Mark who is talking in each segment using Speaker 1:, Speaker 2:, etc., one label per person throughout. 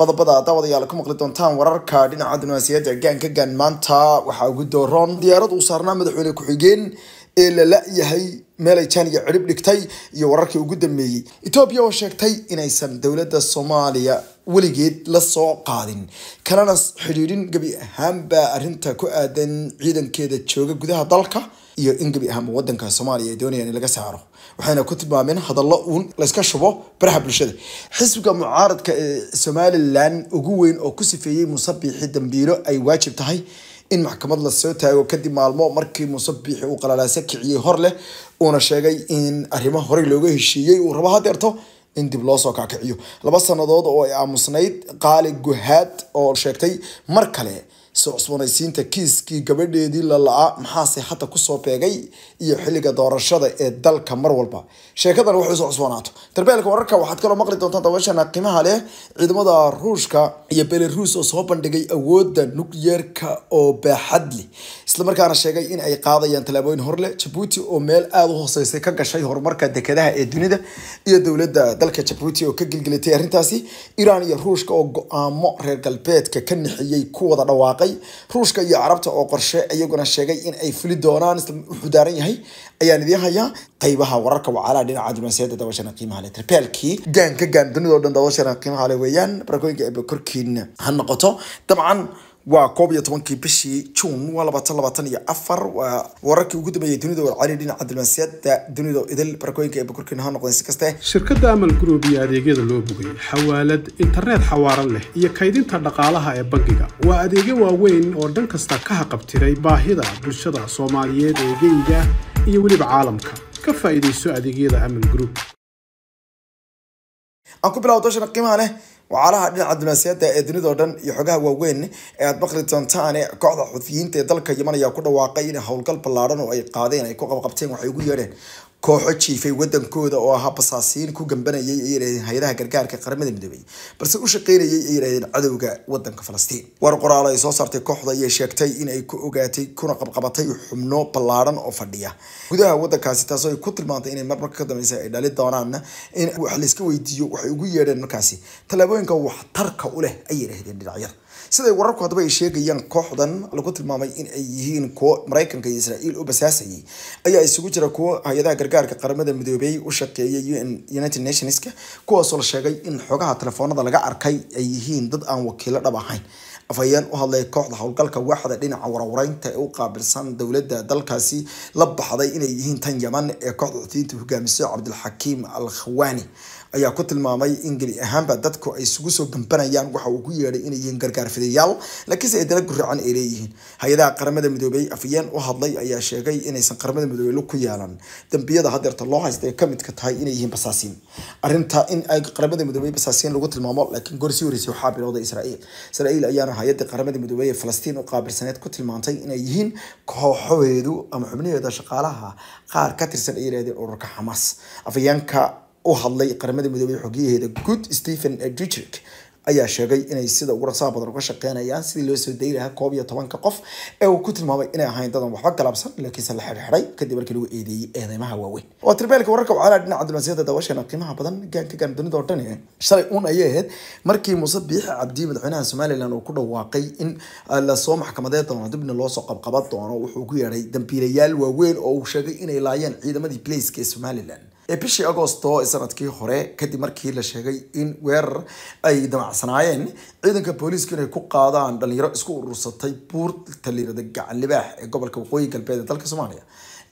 Speaker 1: qodobada daawadayaal ku maqli doontaan wararka dhinaca dunaasiyadda gaanka gaan maanta waxaa ugu dooroon diyaarad uu saarnaa madaxweyne ku-xigeen ee la la-yahay meel ay jaaniga cidhib dhigtay iyo wararkii ugu dambeeyey etoobiya oo sheegtay inaysan dowladda soomaaliya weligeed la soo qaadin kalana xidhiidhin gebi ahaanba arrinta ku aadan ciidankeeda jooga gudaha dalka iyo in gebi ahaanba wadanka soomaaliya ay doonayaan in laga saaro waxayna ku tilmaameen hadallo uun layska shubo baraha bulshada xisbiga mucaaradka ee somalilan ugu weyn oo ku sifeeyey musabixi dambiilo ay waajib tahay in maxkamad lasoo taago kadib maalmo markii musabixi uu qalalaase kiciyey hor leh uuna sheegay in arrimo horey looga heshiiyey uu rabo hadeerto in dib loo soo kakiciyo laba sanadood oo ay aamusnayd qaali guhaad oo sheegtay mar kale soo cusboonaysiinta kiiskii gabadheedii la la-a maxaase xataa kusoo beegay iyo xilliga doorashada ee dalka mar walba sheekadan waxay soo cusboonaato darbeelka wararka waxaad kaloo maqli doontaa dabeeshana qiimaha leh ciidamada ruushka iyo belaruus oo soo bandhigay awooda nukliyeerka oo baaxad leh islamarkaana sheegay in ay qaadayaan tallaabooyin horleh jabuuti oo meel aada u hooseysay ka gashay horumarka dekedaha ee dunida iyo dowladda dalka jabuuti oo ka gelgelitay arrintaasi iiraan iyo ruushka oo go-aamo reer galbeedka ka nixiyey kuwada dhawaaqay dhawaaqay ruushka iyo carabta oo qorshe iyaguna sheegay in ay fuli doonaan wuxuu daaran yahay ayaan idiin hayaa qaybaha wararka wacaalaha dhinaca jimaciyada dabashana qiimaha leh tirbeelkii gaanka gaan dunidao dhan dabashana qiimaha leh weeyaan barkooyinka eeba korkiina ha noqoto dabcan waa koob iyo tobankii bishii juun waa labaatan labaatan iyo afar waa wararkii ugu dambeeyey dunida cali dhinaca dulmansiyaadda dunida idil barakooyinka ee bakurkin ha noqdeen si kaste shirkadda amal group iyo adeegyada loo bogay xawaalad internet xawaaran leh iyo kaydinta dhaqaalaha ee bangiga waa adeegyo waaweyn oo dhan kasta ka haqabtiray baahida bulshada soomaaliyeed ee geyga iyo weliba caalamka ka faa'iidayso adeegyada amal group aan ku bilaabo dooshana qiimaha leh wacalaha dhinaca dunaasiyada ee dunidao dhan iyo xogaha waaweyn ee aad adbakriton tane kooxda xufiyiinta ee dalka yeman ayaa ku dhawaaqay in howlgal ballaadhan oo ay qaadeen ay ku qabqabteen waxay ugu yeedheen kooxo jiifay wadankooda oo ahaa basaasiyiin ku gambanayay ay yidhahdeen hay-adaha gargaarka qaramada midoobay balse u shaqaynayay ay yidhahdeen cadowga wadanka falastiin war qoraal ay soo saartay kooxda ayay sheegtay in ay ku ogaatay kuna qabqabatay xubno ballaadhan oo fadhiya gudaha wadankaasi taasoo ay ku tilmaantay inay marmarka ka dambeysay ay dhali doonaan in wax layska weydiiyo waxay ugu yeedheen markaasi tallaabooyinka waxtarka u leh ay yidhahdeen dhinacyada siday wararku hadaba ay sheegayaan kooxdan lagu tilmaamay inay yihiin kuwo maraykanka iyo israa'iil u basaasayay ayaa isugu jira kuwo hay-adaha gargaarka qaramada midoobey u shaqeeyay united nationska kuwaasoo la sheegay in xogaha telefoonada laga arkay ay yihiin dad aan wakiilo dhab ahayn afhayeen u hadlay kooxda howlgalka waaxda dhinaca warwareynta ee u qaabilsan dowladda dalkaasi la baxday inay yihiin tan yaman ee kooxda cudiyiinta hogaamiso cabdilxakiim al khawani ayaa ku tilmaamay in geli ahaanba dadku ay isugu soo bambanayaan waxa uu ku yeedhay inay yihiin gargaar fidayaal laakiinse ay dala guracan ay leeyihiin hay-adaha qaramada midoobay afayeen u hadlay ayaa sheegay inaysan qaramada midoobey lug ku yeelan dambiyada hadeerta loo haysta ay ka midka tahay inay yihiin basaasiin arrinta in qaramada midoobey basaasiin lagu tilmaamo laakiin goor horeysay waxaa bilowday israa'iil israa'iil ayaana hay-adda qaramada midoobey ee falastiin u qaabilsaneed ku tilmaantay inay yihiin kooxaheedu ama xubnaheeda shaqaalaha qaar ka tirsan ay yidhahdeen ururka xamaas afayeenka u hadlay qaramada midoobey xogiyaheeda guud stephen dutrick ayaa sheegay inay sida ugu rasaha badan uga shaqeynayaan sidii loo soo dayi lahaa koob iyo tobanka qof ee uu ku tilmaamay inay ahayn dadan waxba galabsan laakiinse la xirxiray kadib markii lagu eedeeyey eedeymaha waaweyn oo tirbeelka wararka waxaa dhinaca abdulmasiida daawasheena qiimaha badan gaanka gaan dunida oo dhani shalay uun ayay ahayd markii muuse biixi cabdi madaxweynaha somalilan uu ku dhawaaqay in ah, lasoo maxkamadeed doono dibna loosoo qabqaba doono wuxuu ku yeedhay dambiilayaal waaweyn oo uu sheegay inay laayeen ciidamadii blaceska ee somalilan ee bishii agoosto ee sanadkii hore kadib markii la sheegay in weerar ay damacsanaayeen ciidanka booliisku inay ku qaadaan dhallinyaro isku urursatay buurta liirada gacalibaax ee gobolka waqooyi galbeed ee dalka soomaaliya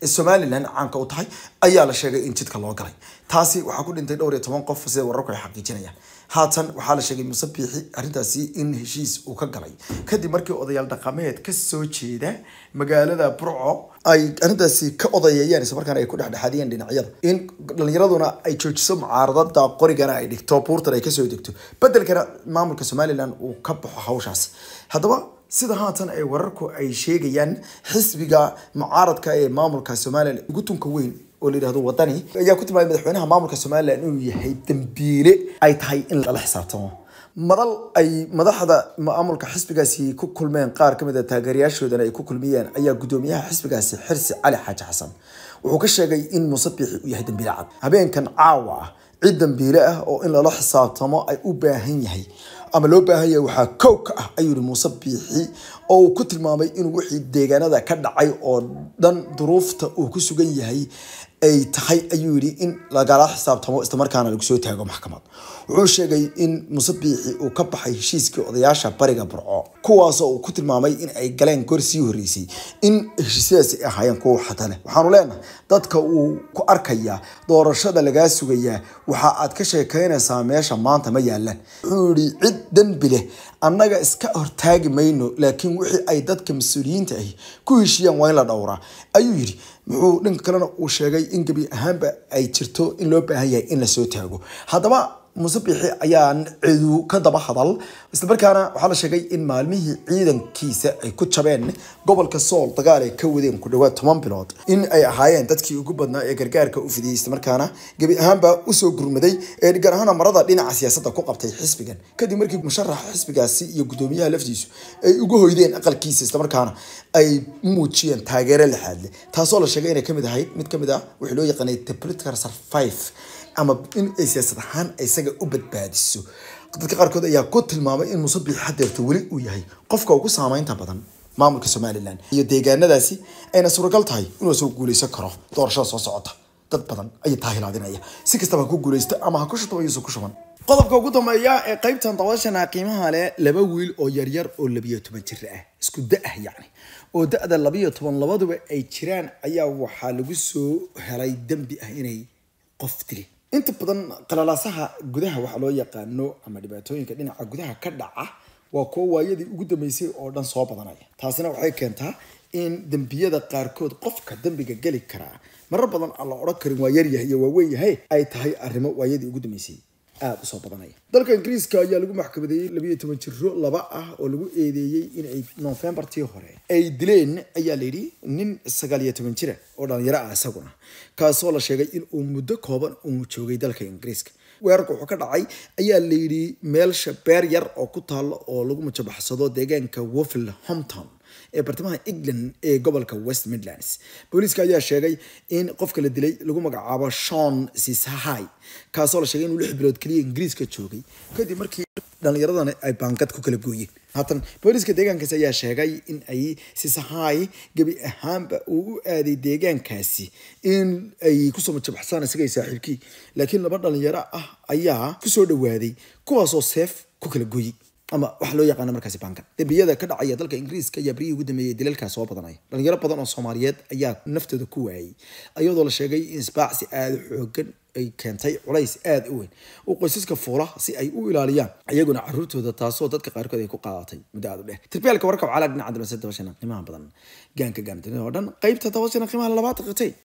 Speaker 1: ee somalilan caanka u tahay ayaa la sheegay in jidka loo galay taasi waxaa ku dhintay dhowr iyo toban qof sida wararku ay xaqiijinayaan haatan waxaa la sheegay muuse biixi arrintaasi in heshiis uu ka galay kadib markii odayaal dhaqameed ka soo jeeda magaalada burco ay arrintaasi ka odayeeyaan isla markaana ay ku dhexdhexaadiyeen dhinacyada in dhalinyaraduna ay joojiso mucaaradada qorigana ay dhigto buurtan ay kasoo degto bedelkana maamulka somalilan uu ka baxo hawshaas haddaba sida haatan ay wararku ay sheegayaan xisbiga mucaaradka ee maamulka somalilan ugu tunka weyn oo la yidhahdo wadani ayaa ku tilmaamay madaxweynaha maamulka somalilan inuu yahay dambiile ay tahay in lala xisaabtamo madal ay madaxda maamulka xisbigaasi ku kulmeen qaar kamid a ah taageerayaashoodana ay ku kulmiyeen ayaa guddoomiyaha xisbigaasi xirsi cali xaaji xasan wuxuu ka sheegay in musabixi uu yahay dambiile cad habeenkan caawa ah cid dambiile ah oo in lala xisaabtamo ay u baahan yahay ama loo baahan yahay waxaa kow ka ah ayuu yihi muuse biixi oo uu ku tilmaamay inuu wixii deegaanada ka dhacay oo dhan duruufta uu ku sugan yahay ay tahay ayuu yidhi in lagala xisaabtamo islamarkaana lagu soo taago maxkamad wuxuu sheegay in muuse biixi uu ka baxay heshiiskii odayaasha bariga burco kuwaasoo uu ku tilmaamay in ay galeen goor sii horreysay in heshiisyadaasi ay ahaayeen kuwa xata waxaanu leenahay dadka uu ku arkayaa doorashada lagaa sugayaa waxa aad ka sheekaynaysaa meesha maanta ma yaalaan wuxuu yidhi cid dembi leh annaga iska hortaagi mayno laakiin wixii ay dadka mas-uuliyiinta ahi ku heshiiyaan waa in la dhowraa ayuu yidhi muxuu dhanka kalena uu sheegay in gebi ahaanba ay jirto in loo baahan yahay in lasoo taago haddaba musabixi ayaan cidu ka daba hadal isla markaana waxaa la sheegay in maalmihii ciidankiisa ay ku jabeen gobolka sool dagaal ay ka wadeen ku dhawaad toban bilood in ay ahaayeen dadkii ugu badnaa ee gargaarka u fidiyey isla gebi ahaanbaa usoo gurmaday ee gaar ahaan marada dhinaca siyaasadda ku qabtay xisbigan kadib markii musharaxa xisbigaasi iyo guddoomiyaha laftiisu ay ugu hoydeen aqalkiisa isla markaana ay muujiyeen taageero la xaadle taasoo la sheegay inay kamid ahayd mid kamid ah wixii loo yaqaanay the political ama in ay siyaasad ahaan isaga u badbaadiso dadka qaarkood ayaa ku tilmaamay in musabbix hadeerto weli uu yahay qofka ugu saamaynta badan maamulka somalilan iyo deegaanadaasi ayna suuragal tahay inuu soo guuleysan karo doorashada soo socota dad badan ayay taahilaadinaya si kastaba ku guuleysto ama ha ku shutama yuusan ku shuban qodobka ugu dambeeya ee qaybtan dabaashana ah qiimaha leh laba wiil oo yaryar oo labiyo toban jir ah isku da ah yacni oo da-da labiyo toban labaduba ay jiraan ayaa waxaa lagu soo helay dembi ah inay qof dileen inta badan qalalaasaha gudaha waxa loo yaqaano ama dhibaatooyinka dhinaca gudaha ka dhaca waa kuwo waayadii ugu dambeysay oo dhan soo badanaya taasina waxay keentaa in dembiyada qaarkood qofka dembiga geli karaa marar badan aan la odhan karin waa yaryahay iyo waa yahay ay tahay arrimo waayadii ugu dambeysay aada usoo badanaya dalka ingiriiska ayaa lagu maxkamadeeyey labiyo toban jirro laba ah oo lagu eedeeyey inay noofembartii hore ay dileen ayaa layidhi nin sagaal iyo toban jira oo dhallinyaro ah isaguna kaasoo la sheegay in uu muddo kooban uu joogay dalka ingiriiska weerarka wuxuu ka dhacay ayaa layidhi meelsha shabeer yar oo ku taalo oo lagu mujabaxsado deegaanka wofil homtown ee bartamaha england ee gobolka west midlands booliiska ayaa sheegay in qofka la dilay lagu magacaabo shon sisahai kaasoo la sheegay inuu lix bilood keliya ingiriiska joogay kadib markii dhallinyaradan ay baangad ku kala gooyeen haatan booliiska deegaankaasi ayaa sheegay in ay sisahai gebi ahaanba uu u aaday deegaankaasi in ay kusoo majabaxsaan isaga saaxiibkii laakiin laba dhallinyaro ah ayaa kusoo dhawaaday kuwaasoo seef ku kala gooyey ama waxa loo yaqaana markaasi banka dembiyada ka dhacaya dalka ingiriiska ayaa berihii ugu dambeeyey dilalkaa soo badanaya dhalinyaro badan oo soomaaliyeed ayaa naftooda ku waayay iyadoo la sheegay in isbaacsi aada xoogan ay keentay culays aada u weyn u qoysaska fuula si ay u ilaaliyaan iyaguna caruurtooda taasoo dadka qaarkood ay ku qaadatay muddo aada u dheer tirbiyaalka warkab calaa dhinaca dabashana qiimaha badan gaanka gaantin oo dhan qaybta dabashana qiimaha labaad qirtay